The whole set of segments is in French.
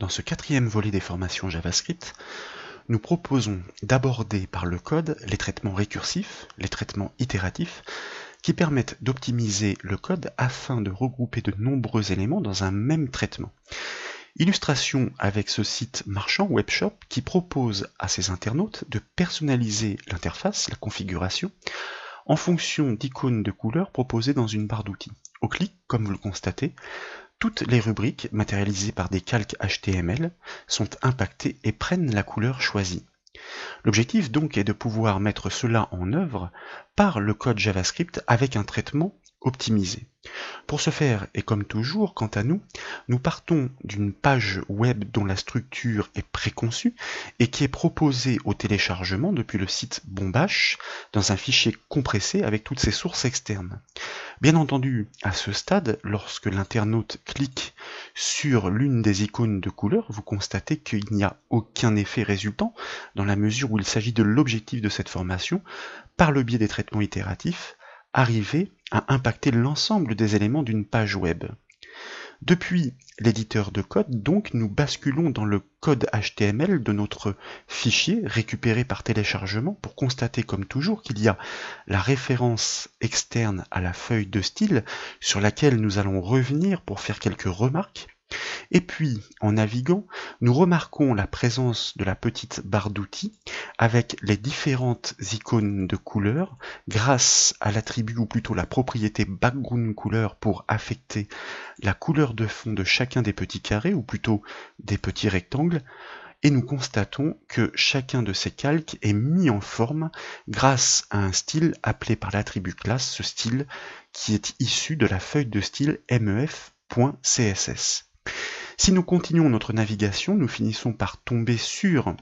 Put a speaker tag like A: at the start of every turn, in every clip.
A: Dans ce quatrième volet des formations JavaScript, nous proposons d'aborder par le code les traitements récursifs, les traitements itératifs, qui permettent d'optimiser le code afin de regrouper de nombreux éléments dans un même traitement. Illustration avec ce site marchand webshop qui propose à ses internautes de personnaliser l'interface, la configuration, en fonction d'icônes de couleurs proposées dans une barre d'outils. Au clic, comme vous le constatez, toutes les rubriques, matérialisées par des calques HTML, sont impactées et prennent la couleur choisie. L'objectif donc est de pouvoir mettre cela en œuvre par le code JavaScript avec un traitement optimisé. Pour ce faire, et comme toujours quant à nous, nous partons d'une page web dont la structure est préconçue et qui est proposée au téléchargement depuis le site Bombash dans un fichier compressé avec toutes ses sources externes. Bien entendu, à ce stade, lorsque l'internaute clique sur l'une des icônes de couleur, vous constatez qu'il n'y a aucun effet résultant dans la mesure où il s'agit de l'objectif de cette formation par le biais des traitements itératifs arriver à impacter l'ensemble des éléments d'une page web. Depuis l'éditeur de code, donc, nous basculons dans le code HTML de notre fichier récupéré par téléchargement pour constater, comme toujours, qu'il y a la référence externe à la feuille de style sur laquelle nous allons revenir pour faire quelques remarques et puis, en naviguant, nous remarquons la présence de la petite barre d'outils avec les différentes icônes de couleurs grâce à l'attribut ou plutôt la propriété background color pour affecter la couleur de fond de chacun des petits carrés ou plutôt des petits rectangles et nous constatons que chacun de ces calques est mis en forme grâce à un style appelé par l'attribut classe, ce style qui est issu de la feuille de style mef.css. Si nous continuons notre navigation, nous finissons par tomber sur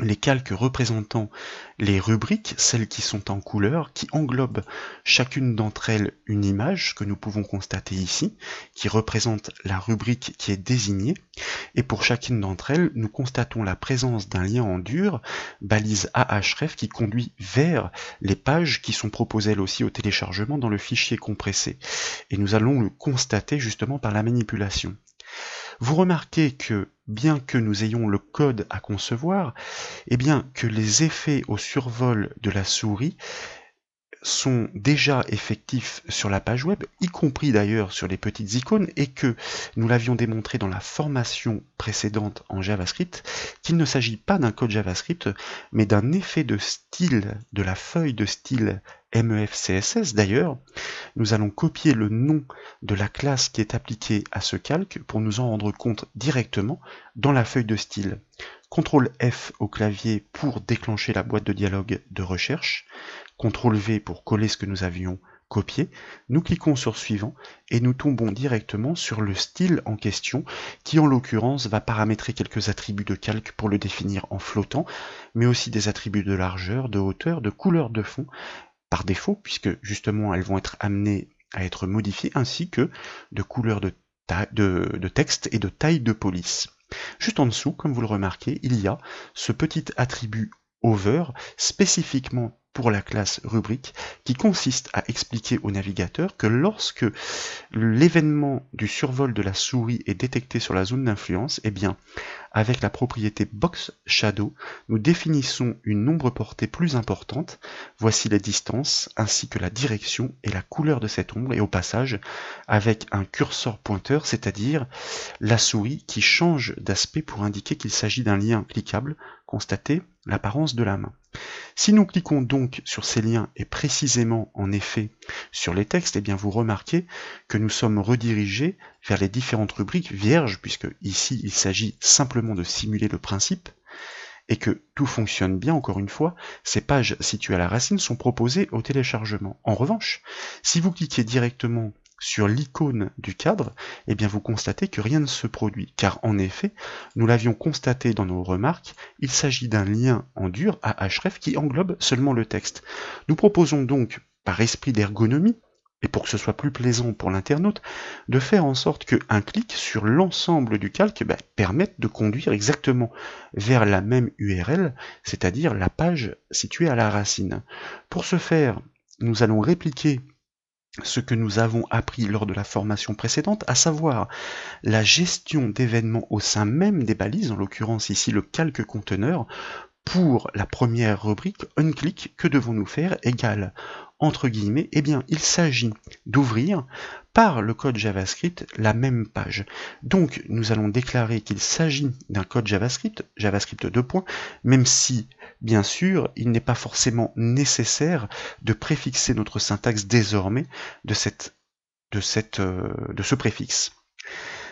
A: les calques représentant les rubriques, celles qui sont en couleur, qui englobent chacune d'entre elles une image que nous pouvons constater ici, qui représente la rubrique qui est désignée. Et pour chacune d'entre elles, nous constatons la présence d'un lien en dur, balise AHREF, qui conduit vers les pages qui sont proposées elles aussi au téléchargement dans le fichier compressé. Et nous allons le constater justement par la manipulation. Vous remarquez que, bien que nous ayons le code à concevoir, eh bien que les effets au survol de la souris sont déjà effectifs sur la page web, y compris d'ailleurs sur les petites icônes, et que nous l'avions démontré dans la formation précédente en JavaScript, qu'il ne s'agit pas d'un code JavaScript, mais d'un effet de style, de la feuille de style MEFCSS d'ailleurs, nous allons copier le nom de la classe qui est appliquée à ce calque pour nous en rendre compte directement dans la feuille de style. CTRL F au clavier pour déclencher la boîte de dialogue de recherche. CTRL V pour coller ce que nous avions copié, nous cliquons sur suivant et nous tombons directement sur le style en question qui en l'occurrence va paramétrer quelques attributs de calque pour le définir en flottant, mais aussi des attributs de largeur, de hauteur, de couleur de fond par défaut puisque justement elles vont être amenées à être modifiées ainsi que de couleur de, de texte et de taille de police. Juste en dessous, comme vous le remarquez, il y a ce petit attribut over spécifiquement pour la classe rubrique qui consiste à expliquer au navigateur que lorsque l'événement du survol de la souris est détecté sur la zone d'influence, eh bien, avec la propriété box shadow, nous définissons une ombre portée plus importante. Voici la distance ainsi que la direction et la couleur de cette ombre et au passage avec un curseur pointeur, c'est-à-dire la souris qui change d'aspect pour indiquer qu'il s'agit d'un lien cliquable, constater l'apparence de la main. Si nous cliquons donc sur ces liens et précisément en effet sur les textes, eh bien vous remarquez que nous sommes redirigés vers les différentes rubriques vierges, puisque ici il s'agit simplement de simuler le principe, et que tout fonctionne bien, encore une fois, ces pages situées à la racine sont proposées au téléchargement. En revanche, si vous cliquez directement sur l'icône du cadre, eh bien vous constatez que rien ne se produit, car en effet, nous l'avions constaté dans nos remarques, il s'agit d'un lien en dur à href qui englobe seulement le texte. Nous proposons donc, par esprit d'ergonomie, et pour que ce soit plus plaisant pour l'internaute, de faire en sorte qu'un clic sur l'ensemble du calque bah, permette de conduire exactement vers la même URL, c'est-à-dire la page située à la racine. Pour ce faire, nous allons répliquer ce que nous avons appris lors de la formation précédente, à savoir la gestion d'événements au sein même des balises, en l'occurrence ici le calque conteneur, pour la première rubrique, un que devons-nous faire égale entre guillemets, eh bien, il s'agit d'ouvrir par le code JavaScript la même page. Donc, nous allons déclarer qu'il s'agit d'un code JavaScript, JavaScript 2 points, même si, bien sûr, il n'est pas forcément nécessaire de préfixer notre syntaxe désormais de, de, euh, de ce préfixe.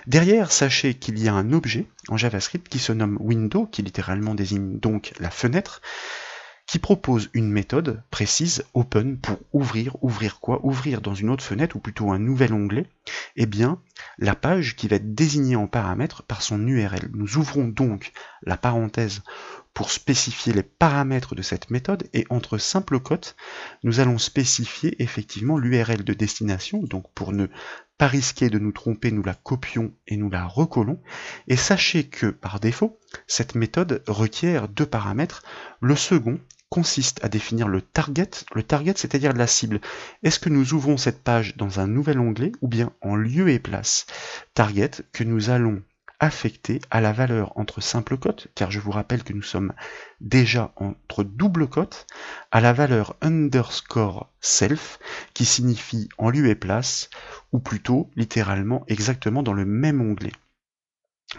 A: Derrière, sachez qu'il y a un objet en JavaScript qui se nomme window, qui littéralement désigne donc la fenêtre, qui propose une méthode précise, open, pour ouvrir, ouvrir quoi Ouvrir dans une autre fenêtre, ou plutôt un nouvel onglet, et eh bien, la page qui va être désignée en paramètres par son URL. Nous ouvrons donc la parenthèse pour spécifier les paramètres de cette méthode, et entre simples cotes, nous allons spécifier effectivement l'URL de destination, donc pour ne pas risquer de nous tromper, nous la copions et nous la recollons, et sachez que par défaut, cette méthode requiert deux paramètres, le second consiste à définir le target, le target c'est-à-dire la cible. Est-ce que nous ouvrons cette page dans un nouvel onglet ou bien en lieu et place Target que nous allons affecter à la valeur entre simple cote, car je vous rappelle que nous sommes déjà entre double cote, à la valeur underscore self, qui signifie en lieu et place, ou plutôt littéralement exactement dans le même onglet.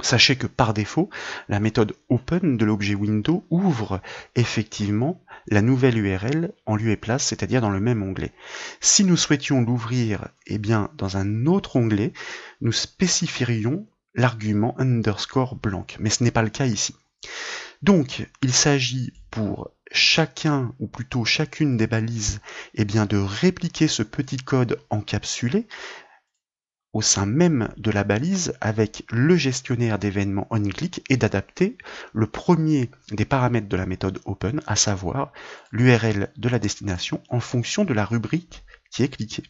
A: Sachez que par défaut, la méthode open de l'objet window ouvre effectivement la nouvelle URL en lieu et place, c'est-à-dire dans le même onglet. Si nous souhaitions l'ouvrir eh bien, dans un autre onglet, nous spécifierions l'argument underscore blank. mais ce n'est pas le cas ici. Donc, il s'agit pour chacun, ou plutôt chacune des balises, eh bien, de répliquer ce petit code encapsulé, au sein même de la balise avec le gestionnaire d'événements on et d'adapter le premier des paramètres de la méthode open, à savoir l'URL de la destination en fonction de la rubrique qui est cliquée.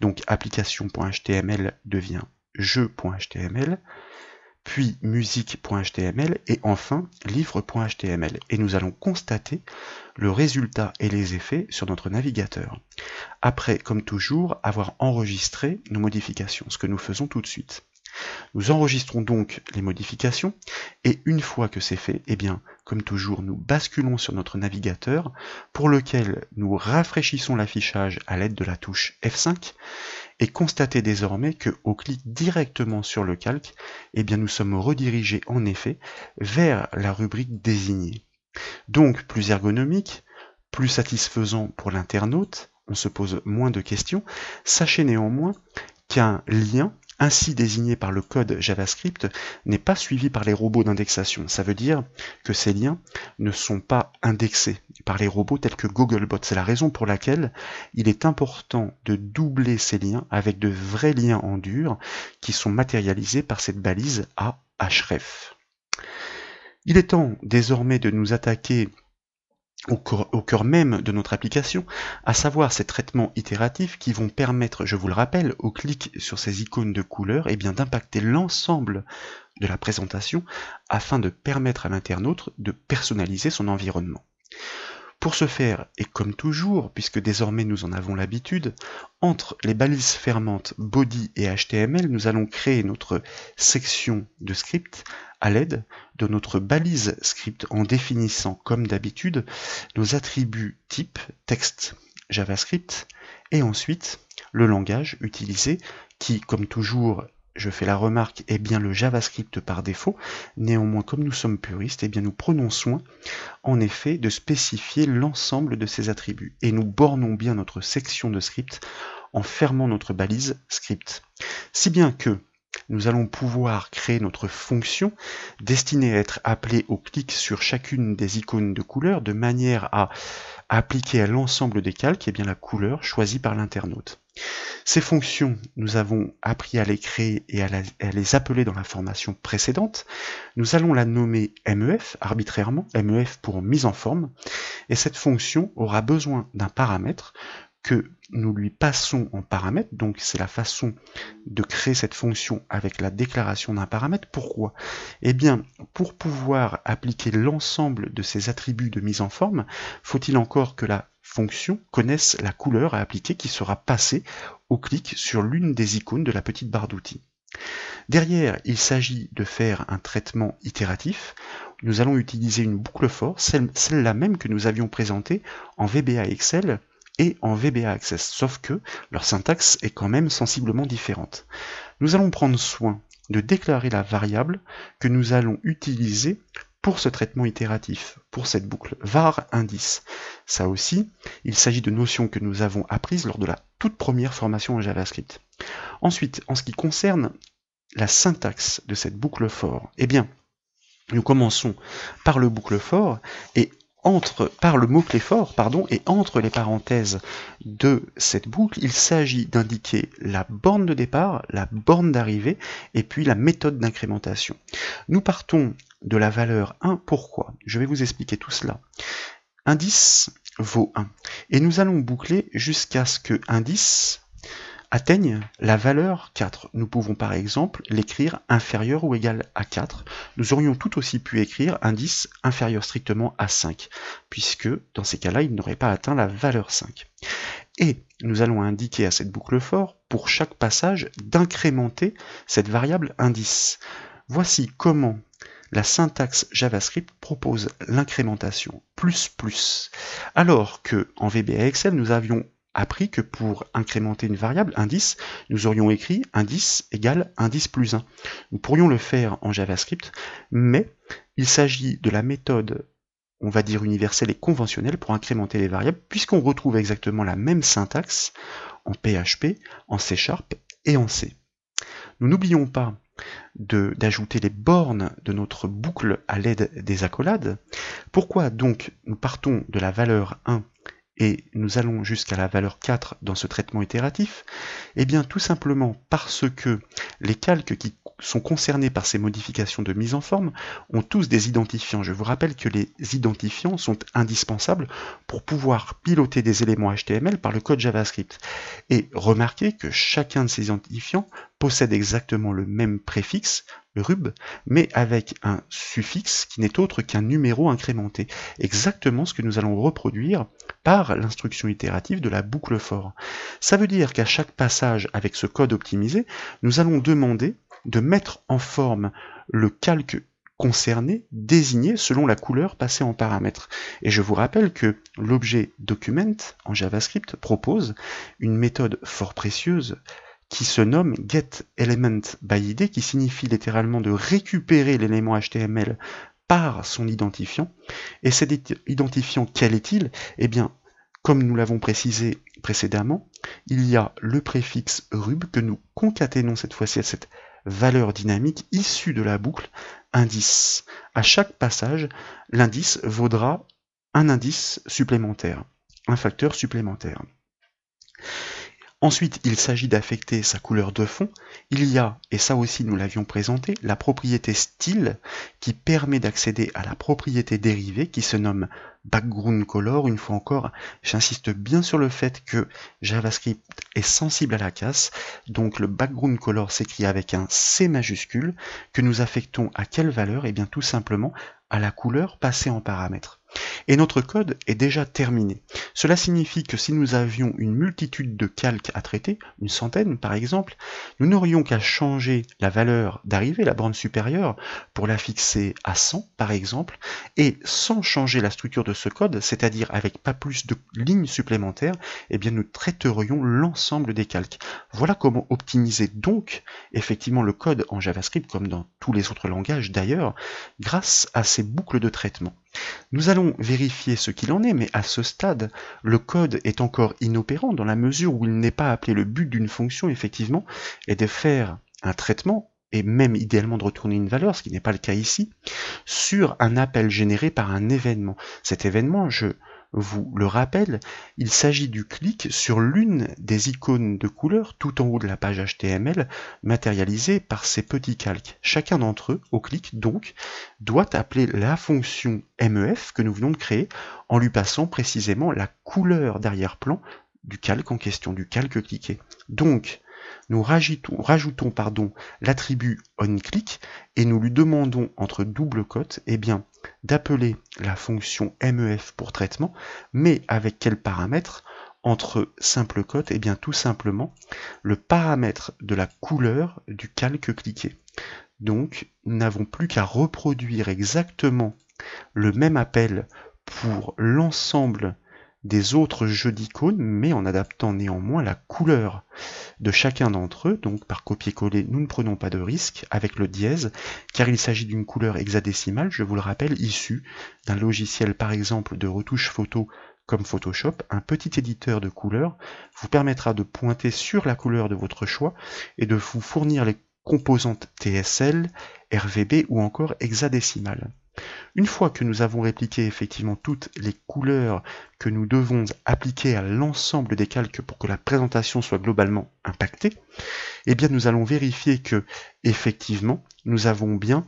A: Donc application.html devient jeu.html puis musique.html et enfin livre.html. Et nous allons constater le résultat et les effets sur notre navigateur. Après, comme toujours, avoir enregistré nos modifications, ce que nous faisons tout de suite. Nous enregistrons donc les modifications et une fois que c'est fait, eh bien, comme toujours, nous basculons sur notre navigateur pour lequel nous rafraîchissons l'affichage à l'aide de la touche F5 et constatez désormais que au clic directement sur le calque, eh bien, nous sommes redirigés en effet vers la rubrique désignée. Donc plus ergonomique, plus satisfaisant pour l'internaute, on se pose moins de questions. Sachez néanmoins qu'un lien ainsi désigné par le code JavaScript n'est pas suivi par les robots d'indexation. Ça veut dire que ces liens ne sont pas indexés par les robots tels que Googlebot. C'est la raison pour laquelle il est important de doubler ces liens avec de vrais liens en dur qui sont matérialisés par cette balise à href. Il est temps désormais de nous attaquer au, cœur même de notre application, à savoir ces traitements itératifs qui vont permettre, je vous le rappelle, au clic sur ces icônes de couleur, eh bien d'impacter l'ensemble de la présentation afin de permettre à l'internaute de personnaliser son environnement. Pour ce faire, et comme toujours, puisque désormais nous en avons l'habitude, entre les balises fermantes body et HTML, nous allons créer notre section de script à l'aide de notre balise script en définissant comme d'habitude nos attributs type texte JavaScript et ensuite le langage utilisé qui, comme toujours, je fais la remarque, et eh bien le JavaScript par défaut. Néanmoins, comme nous sommes puristes, eh bien nous prenons soin, en effet, de spécifier l'ensemble de ces attributs. Et nous bornons bien notre section de script en fermant notre balise script. Si bien que nous allons pouvoir créer notre fonction destinée à être appelée au clic sur chacune des icônes de couleur de manière à appliquer à l'ensemble des calques eh bien, la couleur choisie par l'internaute. Ces fonctions, nous avons appris à les créer et à, les appeler dans la formation précédente. Nous allons la nommer MEF arbitrairement, MEF pour mise en forme, et cette fonction aura besoin d'un paramètre que nous lui passons en paramètre, donc c'est la façon de créer cette fonction avec la déclaration d'un paramètre. Pourquoi Eh bien, pour pouvoir appliquer l'ensemble de ces attributs de mise en forme, faut-il encore que la fonction connaisse la couleur à appliquer qui sera passée au clic sur l'une des icônes de la petite barre d'outils. Derrière, il s'agit de faire un traitement itératif. Nous allons utiliser une boucle for, celle-là même que nous avions présentée en VBA Excel et en VBA Access, sauf que leur syntaxe est quand même sensiblement différente. Nous allons prendre soin de déclarer la variable que nous allons utiliser pour ce traitement itératif, pour cette boucle var indice. Ça aussi, il s'agit de notions que nous avons apprises lors de la toute première formation en JavaScript. Ensuite, en ce qui concerne la syntaxe de cette boucle for, eh bien, nous commençons par le boucle for et entre par le mot-clé fort, pardon, et entre les parenthèses de cette boucle, il s'agit d'indiquer la borne de départ, la borne d'arrivée, et puis la méthode d'incrémentation. Nous partons de la valeur 1, pourquoi Je vais vous expliquer tout cela. Indice vaut 1, et nous allons boucler jusqu'à ce que indice atteignent la valeur 4. Nous pouvons par exemple l'écrire inférieur ou égal à 4. Nous aurions tout aussi pu écrire indice inférieur strictement à 5, puisque dans ces cas-là, il n'aurait pas atteint la valeur 5. Et nous allons indiquer à cette boucle fort pour chaque passage d'incrémenter cette variable indice. Voici comment la syntaxe JavaScript propose l'incrémentation plus plus, alors que en VBA Excel nous avions appris que pour incrémenter une variable indice, nous aurions écrit indice égale indice plus 1. Nous pourrions le faire en JavaScript, mais il s'agit de la méthode on va dire universelle et conventionnelle pour incrémenter les variables, puisqu'on retrouve exactement la même syntaxe en PHP, en C Sharp et en C. Nous n'oublions pas d'ajouter les bornes de notre boucle à l'aide des accolades. Pourquoi donc nous partons de la valeur 1 et nous allons jusqu'à la valeur 4 dans ce traitement itératif Eh bien tout simplement parce que les calques qui sont concernés par ces modifications de mise en forme ont tous des identifiants. Je vous rappelle que les identifiants sont indispensables pour pouvoir piloter des éléments HTML par le code JavaScript. Et remarquez que chacun de ces identifiants possède exactement le même préfixe rub, mais avec un suffixe qui n'est autre qu'un numéro incrémenté. Exactement ce que nous allons reproduire par l'instruction itérative de la boucle for. Ça veut dire qu'à chaque passage avec ce code optimisé, nous allons demander de mettre en forme le calque concerné, désigné selon la couleur passée en paramètre. Et je vous rappelle que l'objet document en JavaScript propose une méthode fort précieuse qui se nomme Get Element by qui signifie littéralement de récupérer l'élément HTML par son identifiant. Et cet identifiant, quel est-il Eh bien, comme nous l'avons précisé précédemment, il y a le préfixe rub que nous concaténons cette fois-ci à cette valeur dynamique issue de la boucle indice. À chaque passage, l'indice vaudra un indice supplémentaire, un facteur supplémentaire. Ensuite, il s'agit d'affecter sa couleur de fond. Il y a, et ça aussi nous l'avions présenté, la propriété style qui permet d'accéder à la propriété dérivée qui se nomme background color. Une fois encore, j'insiste bien sur le fait que JavaScript est sensible à la casse. Donc le background color s'écrit avec un C majuscule que nous affectons à quelle valeur Eh bien tout simplement à la couleur passée en paramètres. Et notre code est déjà terminé. Cela signifie que si nous avions une multitude de calques à traiter, une centaine par exemple, nous n'aurions qu'à changer la valeur d'arrivée, la borne supérieure, pour la fixer à 100 par exemple, et sans changer la structure de ce code, c'est-à-dire avec pas plus de lignes supplémentaires, eh bien nous traiterions l'ensemble des calques. Voilà comment optimiser donc effectivement le code en JavaScript comme dans tous les autres langages d'ailleurs, grâce à ces boucles de traitement. Nous allons vérifier ce qu'il en est, mais à ce stade, le code est encore inopérant dans la mesure où il n'est pas appelé. Le but d'une fonction, effectivement, est de faire un traitement et même idéalement de retourner une valeur, ce qui n'est pas le cas ici, sur un appel généré par un événement. Cet événement, je vous le rappelle, il s'agit du clic sur l'une des icônes de couleur tout en haut de la page HTML matérialisée par ces petits calques. Chacun d'entre eux, au clic donc, doit appeler la fonction MEF que nous venons de créer en lui passant précisément la couleur d'arrière-plan du calque en question, du calque cliqué. Donc, nous rajoutons, pardon, l'attribut onClick et nous lui demandons entre double cote, eh bien, d'appeler la fonction MEF pour traitement, mais avec quel paramètre entre simple cote, et eh bien tout simplement le paramètre de la couleur du calque cliqué. Donc nous n'avons plus qu'à reproduire exactement le même appel pour l'ensemble des autres jeux d'icônes, mais en adaptant néanmoins la couleur de chacun d'entre eux. Donc par copier-coller, nous ne prenons pas de risque avec le dièse, car il s'agit d'une couleur hexadécimale, je vous le rappelle, issue d'un logiciel par exemple de retouche photo comme Photoshop, un petit éditeur de couleurs vous permettra de pointer sur la couleur de votre choix et de vous fournir les composantes TSL, RVB ou encore hexadécimales. Une fois que nous avons répliqué effectivement toutes les couleurs que nous devons appliquer à l'ensemble des calques pour que la présentation soit globalement impactée, eh bien nous allons vérifier que effectivement nous avons bien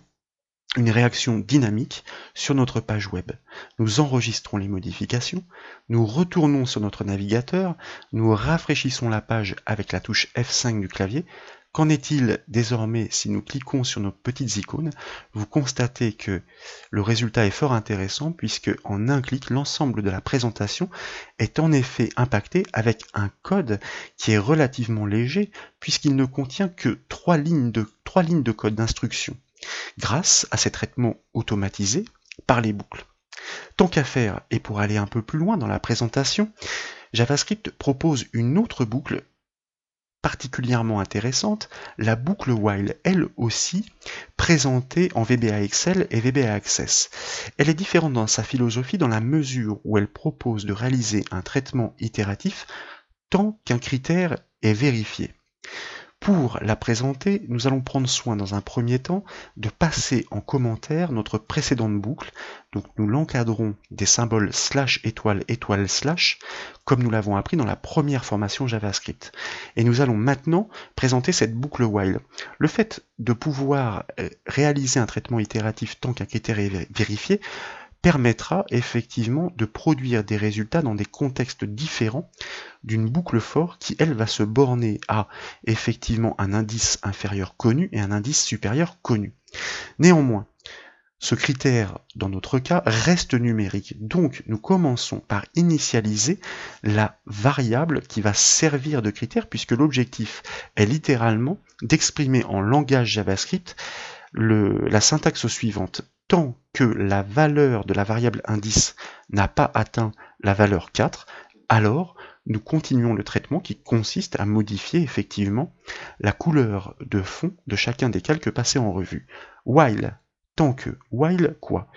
A: une réaction dynamique sur notre page web. Nous enregistrons les modifications, nous retournons sur notre navigateur, nous rafraîchissons la page avec la touche F5 du clavier, Qu'en est-il désormais si nous cliquons sur nos petites icônes Vous constatez que le résultat est fort intéressant puisque en un clic, l'ensemble de la présentation est en effet impacté avec un code qui est relativement léger puisqu'il ne contient que trois lignes de, trois lignes de code d'instruction grâce à ces traitements automatisés par les boucles. Tant qu'à faire, et pour aller un peu plus loin dans la présentation, JavaScript propose une autre boucle particulièrement intéressante, la boucle while, elle aussi, présentée en VBA Excel et VBA Access. Elle est différente dans sa philosophie dans la mesure où elle propose de réaliser un traitement itératif tant qu'un critère est vérifié. Pour la présenter, nous allons prendre soin dans un premier temps de passer en commentaire notre précédente boucle. Donc nous l'encadrons des symboles slash étoile étoile slash, comme nous l'avons appris dans la première formation JavaScript. Et nous allons maintenant présenter cette boucle while. Le fait de pouvoir euh, réaliser un traitement itératif tant qu'un critère est vérifié permettra effectivement de produire des résultats dans des contextes différents d'une boucle fort qui, elle, va se borner à effectivement un indice inférieur connu et un indice supérieur connu. Néanmoins, ce critère, dans notre cas, reste numérique. Donc, nous commençons par initialiser la variable qui va servir de critère, puisque l'objectif est littéralement d'exprimer en langage JavaScript le, la syntaxe suivante tant que la valeur de la variable indice n'a pas atteint la valeur 4, alors nous continuons le traitement qui consiste à modifier effectivement la couleur de fond de chacun des calques passés en revue. While, tant que, while quoi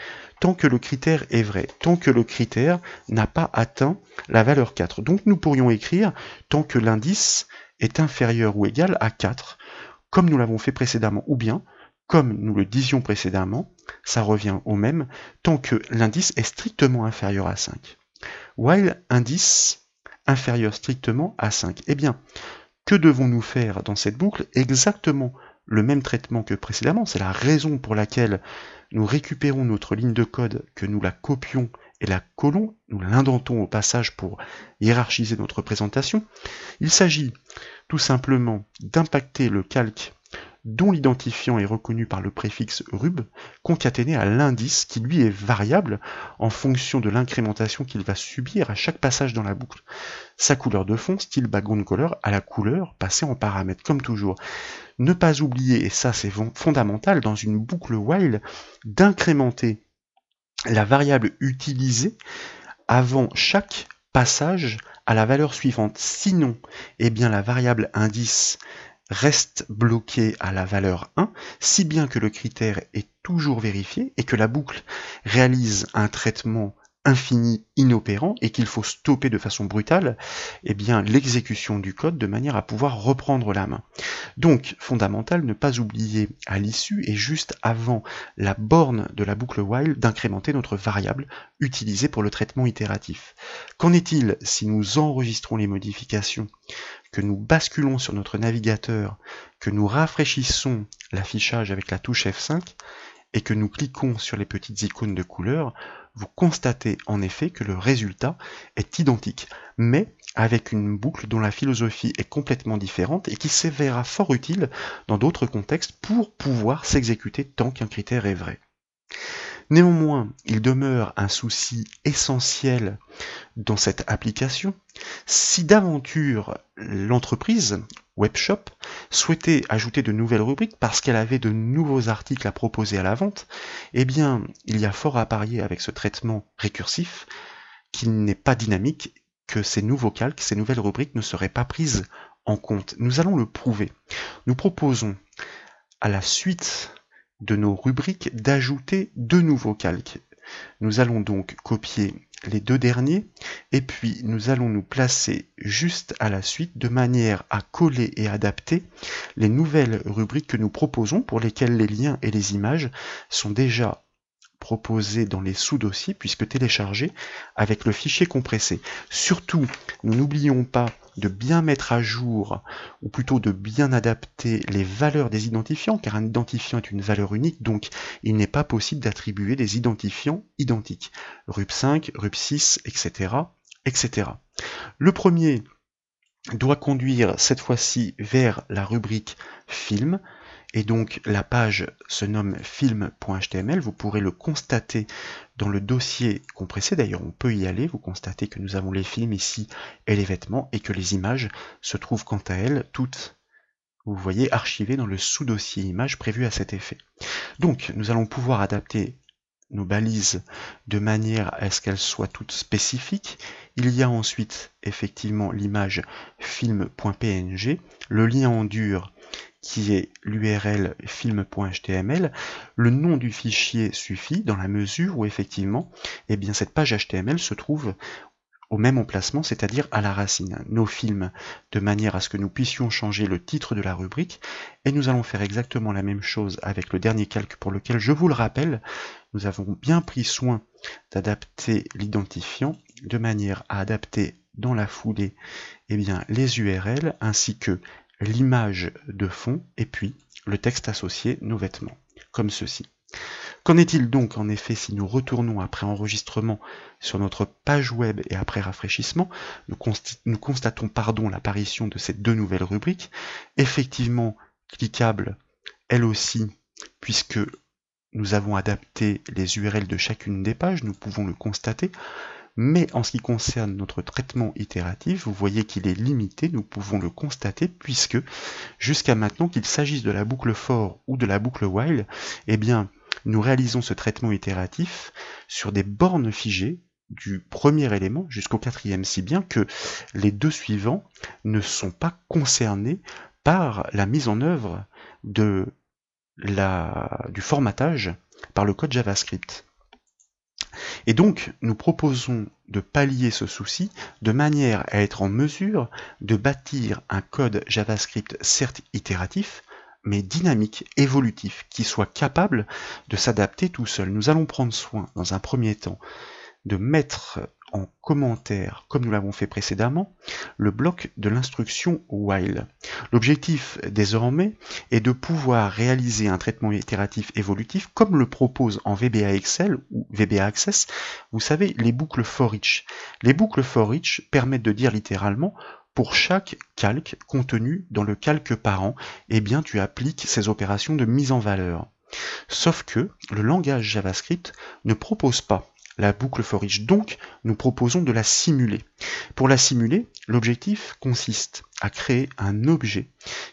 A: Tant que le critère est vrai, tant que le critère n'a pas atteint la valeur 4. Donc nous pourrions écrire tant que l'indice est inférieur ou égal à 4, comme nous l'avons fait précédemment, ou bien, comme nous le disions précédemment, ça revient au même tant que l'indice est strictement inférieur à 5. While indice inférieur strictement à 5. Eh bien, que devons-nous faire dans cette boucle Exactement le même traitement que précédemment. C'est la raison pour laquelle nous récupérons notre ligne de code, que nous la copions et la collons, nous l'indentons au passage pour hiérarchiser notre présentation. Il s'agit tout simplement d'impacter le calque dont l'identifiant est reconnu par le préfixe rub, concaténé à l'indice qui lui est variable en fonction de l'incrémentation qu'il va subir à chaque passage dans la boucle. Sa couleur de fond, style background color, à la couleur passée en paramètre, comme toujours. Ne pas oublier, et ça c'est fondamental dans une boucle while, d'incrémenter la variable utilisée avant chaque passage à la valeur suivante. Sinon, eh bien la variable indice reste bloqué à la valeur 1, si bien que le critère est toujours vérifié et que la boucle réalise un traitement infini, inopérant, et qu'il faut stopper de façon brutale, eh bien l'exécution du code de manière à pouvoir reprendre la main. Donc, fondamental, ne pas oublier à l'issue et juste avant la borne de la boucle while d'incrémenter notre variable utilisée pour le traitement itératif. Qu'en est-il si nous enregistrons les modifications, que nous basculons sur notre navigateur, que nous rafraîchissons l'affichage avec la touche F5, et que nous cliquons sur les petites icônes de couleur, vous constatez en effet que le résultat est identique, mais avec une boucle dont la philosophie est complètement différente et qui s'avérera fort utile dans d'autres contextes pour pouvoir s'exécuter tant qu'un critère est vrai. Néanmoins, il demeure un souci essentiel dans cette application. Si d'aventure l'entreprise webshop souhaitait ajouter de nouvelles rubriques parce qu'elle avait de nouveaux articles à proposer à la vente, eh bien, il y a fort à parier avec ce traitement récursif qu'il n'est pas dynamique, que ces nouveaux calques, ces nouvelles rubriques ne seraient pas prises en compte. Nous allons le prouver. Nous proposons à la suite de nos rubriques d'ajouter deux nouveaux calques. Nous allons donc copier les deux derniers et puis nous allons nous placer juste à la suite de manière à coller et adapter les nouvelles rubriques que nous proposons pour lesquelles les liens et les images sont déjà proposés dans les sous-dossiers puisque téléchargés avec le fichier compressé. Surtout, nous n'oublions pas de bien mettre à jour, ou plutôt de bien adapter les valeurs des identifiants, car un identifiant est une valeur unique, donc il n'est pas possible d'attribuer des identifiants identiques. RUP 5, RUP 6, etc. etc. Le premier doit conduire cette fois-ci vers la rubrique film, et donc la page se nomme film.html, vous pourrez le constater dans le dossier compressé, d'ailleurs on peut y aller, vous constatez que nous avons les films ici et les vêtements et que les images se trouvent quant à elles toutes, vous voyez, archivées dans le sous-dossier images prévu à cet effet. Donc nous allons pouvoir adapter nos balises de manière à ce qu'elles soient toutes spécifiques. Il y a ensuite effectivement l'image film.png, le lien en dur qui est l'URL film.html, le nom du fichier suffit dans la mesure où effectivement, eh bien, cette page HTML se trouve au même emplacement, c'est-à-dire à la racine, nos films, de manière à ce que nous puissions changer le titre de la rubrique. Et nous allons faire exactement la même chose avec le dernier calque pour lequel, je vous le rappelle, nous avons bien pris soin d'adapter l'identifiant de manière à adapter dans la foulée eh bien, les URL ainsi que l'image de fond et puis le texte associé nos vêtements, comme ceci. Qu'en est-il donc en effet si nous retournons après enregistrement sur notre page web et après rafraîchissement Nous, constatons pardon l'apparition de ces deux nouvelles rubriques, effectivement cliquables elles aussi, puisque nous avons adapté les URL de chacune des pages, nous pouvons le constater. Mais en ce qui concerne notre traitement itératif, vous voyez qu'il est limité, nous pouvons le constater, puisque jusqu'à maintenant, qu'il s'agisse de la boucle for ou de la boucle while, eh bien, nous réalisons ce traitement itératif sur des bornes figées du premier élément jusqu'au quatrième, si bien que les deux suivants ne sont pas concernés par la mise en œuvre du formatage par le code JavaScript. Et donc, nous proposons de pallier ce souci de manière à être en mesure de bâtir un code JavaScript certes itératif, mais dynamique, évolutif, qui soit capable de s'adapter tout seul. Nous allons prendre soin, dans un premier temps, de mettre en commentaire, comme nous l'avons fait précédemment, le bloc de l'instruction while. L'objectif désormais est de pouvoir réaliser un traitement itératif évolutif comme le propose en VBA Excel ou VBA Access, vous savez, les boucles for each. Les boucles for each permettent de dire littéralement pour chaque calque contenu dans le calque parent, eh bien tu appliques ces opérations de mise en valeur. Sauf que le langage JavaScript ne propose pas la boucle for Donc, nous proposons de la simuler. Pour la simuler, l'objectif consiste à créer un objet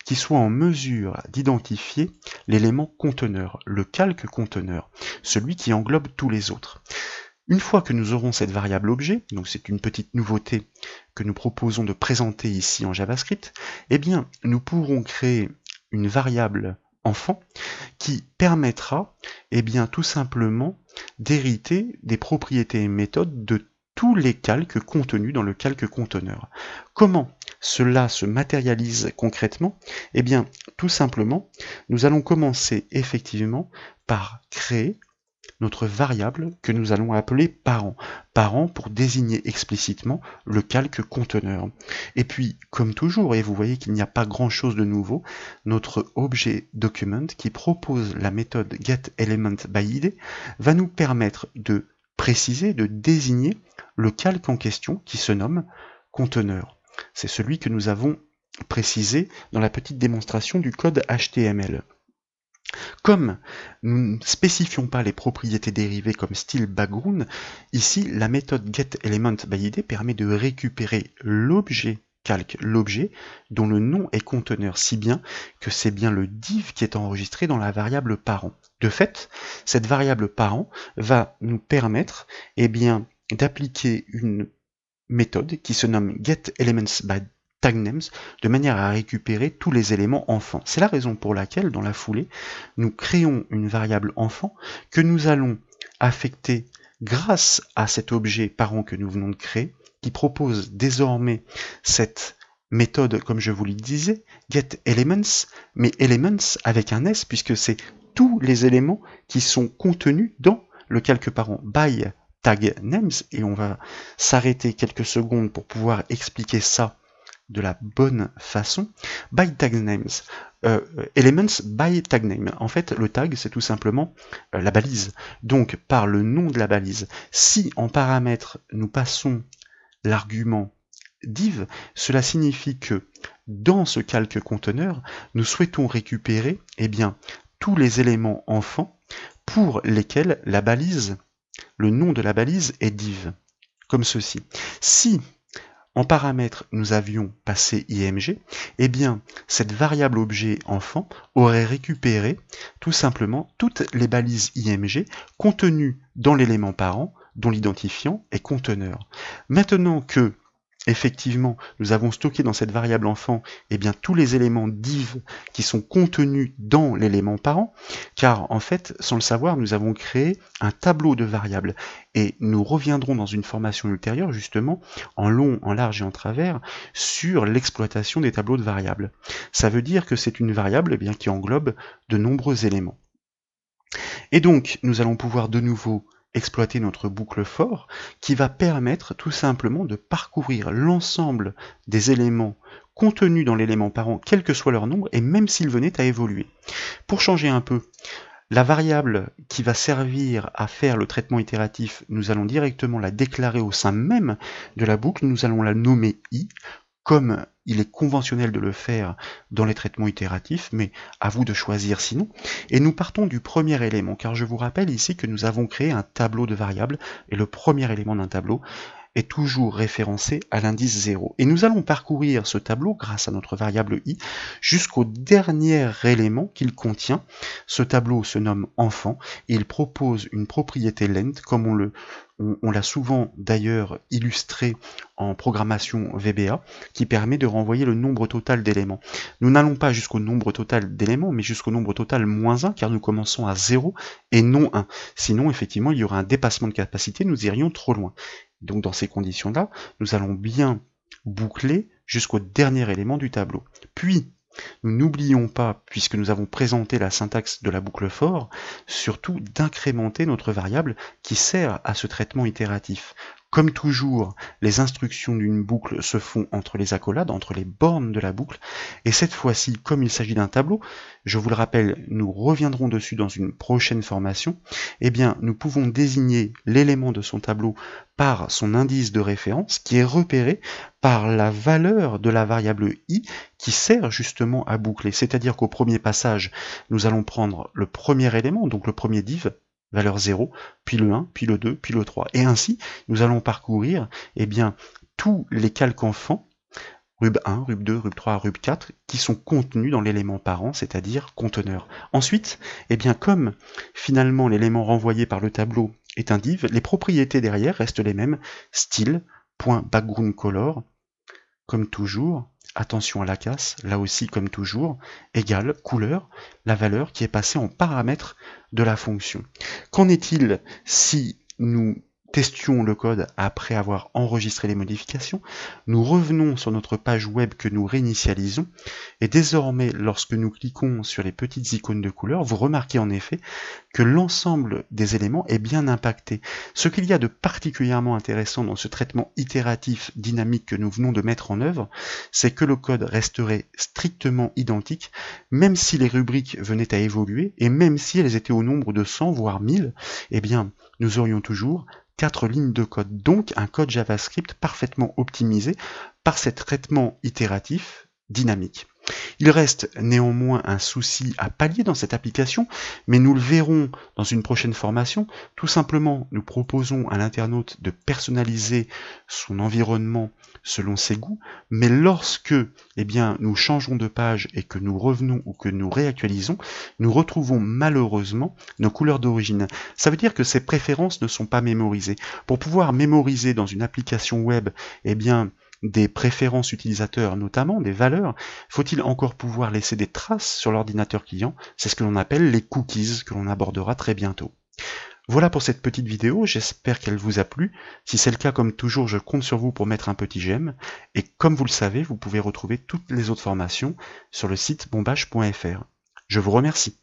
A: qui soit en mesure d'identifier l'élément conteneur, le calque conteneur, celui qui englobe tous les autres. Une fois que nous aurons cette variable objet, donc c'est une petite nouveauté que nous proposons de présenter ici en JavaScript, eh bien, nous pourrons créer une variable enfant, qui permettra, eh bien, tout simplement, d'hériter des propriétés et méthodes de tous les calques contenus dans le calque conteneur. Comment cela se matérialise concrètement Eh bien, tout simplement, nous allons commencer effectivement par créer notre variable que nous allons appeler parent. Parent pour désigner explicitement le calque conteneur. Et puis, comme toujours, et vous voyez qu'il n'y a pas grand chose de nouveau, notre objet document qui propose la méthode getElementById va nous permettre de préciser, de désigner le calque en question qui se nomme conteneur. C'est celui que nous avons précisé dans la petite démonstration du code HTML. Comme nous ne spécifions pas les propriétés dérivées comme style background, ici la méthode getElementById permet de récupérer l'objet calque, l'objet dont le nom est conteneur, si bien que c'est bien le div qui est enregistré dans la variable parent. De fait, cette variable parent va nous permettre eh d'appliquer une méthode qui se nomme getElementsById de manière à récupérer tous les éléments enfants. C'est la raison pour laquelle, dans la foulée, nous créons une variable enfant que nous allons affecter grâce à cet objet parent que nous venons de créer, qui propose désormais cette méthode, comme je vous le disais, getElements, mais elements avec un S, puisque c'est tous les éléments qui sont contenus dans le calque parent by tag et on va s'arrêter quelques secondes pour pouvoir expliquer ça de la bonne façon by tag names. Euh, euh, elements by tag name. En fait, le tag, c'est tout simplement euh, la balise. Donc, par le nom de la balise. Si en paramètre, nous passons l'argument div, cela signifie que dans ce calque conteneur, nous souhaitons récupérer eh bien, tous les éléments enfants pour lesquels la balise, le nom de la balise est div, comme ceci. Si en paramètre nous avions passé img, eh bien cette variable objet enfant aurait récupéré tout simplement toutes les balises img contenues dans l'élément parent dont l'identifiant est conteneur. Maintenant que Effectivement, nous avons stocké dans cette variable enfant eh bien, tous les éléments div qui sont contenus dans l'élément parent, car en fait, sans le savoir, nous avons créé un tableau de variables. Et nous reviendrons dans une formation ultérieure, justement, en long, en large et en travers, sur l'exploitation des tableaux de variables. Ça veut dire que c'est une variable eh bien, qui englobe de nombreux éléments. Et donc, nous allons pouvoir de nouveau exploiter notre boucle for qui va permettre tout simplement de parcourir l'ensemble des éléments contenus dans l'élément parent, quel que soit leur nombre, et même s'ils venaient à évoluer. Pour changer un peu, la variable qui va servir à faire le traitement itératif, nous allons directement la déclarer au sein même de la boucle, nous allons la nommer i, comme il est conventionnel de le faire dans les traitements itératifs, mais à vous de choisir sinon. Et nous partons du premier élément, car je vous rappelle ici que nous avons créé un tableau de variables, et le premier élément d'un tableau est toujours référencé à l'indice 0. Et nous allons parcourir ce tableau grâce à notre variable i jusqu'au dernier élément qu'il contient. Ce tableau se nomme enfant et il propose une propriété length comme on l'a souvent d'ailleurs illustré en programmation VBA, qui permet de renvoyer le nombre total d'éléments. Nous n'allons pas jusqu'au nombre total d'éléments, mais jusqu'au nombre total moins 1, car nous commençons à 0 et non 1. Sinon, effectivement, il y aura un dépassement de capacité, nous irions trop loin. Donc dans ces conditions-là, nous allons bien boucler jusqu'au dernier élément du tableau. Puis, nous n'oublions pas, puisque nous avons présenté la syntaxe de la boucle for, surtout d'incrémenter notre variable qui sert à ce traitement itératif. Comme toujours, les instructions d'une boucle se font entre les accolades, entre les bornes de la boucle, et cette fois-ci, comme il s'agit d'un tableau, je vous le rappelle, nous reviendrons dessus dans une prochaine formation, eh bien, nous pouvons désigner l'élément de son tableau par son indice de référence qui est repéré par la valeur de la variable i qui sert justement à boucler. C'est-à-dire qu'au premier passage, nous allons prendre le premier élément, donc le premier div, valeur 0, puis le 1, puis le 2, puis le 3. Et ainsi, nous allons parcourir eh bien, tous les calques enfants, rub 1, rub 2, rub 3, rub 4, qui sont contenus dans l'élément parent, c'est-à-dire conteneur. Ensuite, eh bien, comme finalement l'élément renvoyé par le tableau est un div, les propriétés derrière restent les mêmes, style, point background color, comme toujours, attention à la casse, là aussi comme toujours, égale couleur, la valeur qui est passée en paramètre de la fonction. Qu'en est-il si nous testions le code après avoir enregistré les modifications, nous revenons sur notre page web que nous réinitialisons, et désormais lorsque nous cliquons sur les petites icônes de couleur, vous remarquez en effet que l'ensemble des éléments est bien impacté. Ce qu'il y a de particulièrement intéressant dans ce traitement itératif dynamique que nous venons de mettre en œuvre, c'est que le code resterait strictement identique, même si les rubriques venaient à évoluer, et même si elles étaient au nombre de 100 voire 1000, eh bien nous aurions toujours quatre lignes de code, donc un code JavaScript parfaitement optimisé par ces traitement itératif dynamique. Il reste néanmoins un souci à pallier dans cette application, mais nous le verrons dans une prochaine formation. Tout simplement, nous proposons à l'internaute de personnaliser son environnement selon ses goûts, mais lorsque eh bien, nous changeons de page et que nous revenons ou que nous réactualisons, nous retrouvons malheureusement nos couleurs d'origine. Ça veut dire que ces préférences ne sont pas mémorisées. Pour pouvoir mémoriser dans une application web eh bien, des préférences utilisateurs notamment, des valeurs, faut-il encore pouvoir laisser des traces sur l'ordinateur client C'est ce que l'on appelle les cookies que l'on abordera très bientôt. Voilà pour cette petite vidéo, j'espère qu'elle vous a plu. Si c'est le cas, comme toujours, je compte sur vous pour mettre un petit j'aime. Et comme vous le savez, vous pouvez retrouver toutes les autres formations sur le site bombage.fr. Je vous remercie.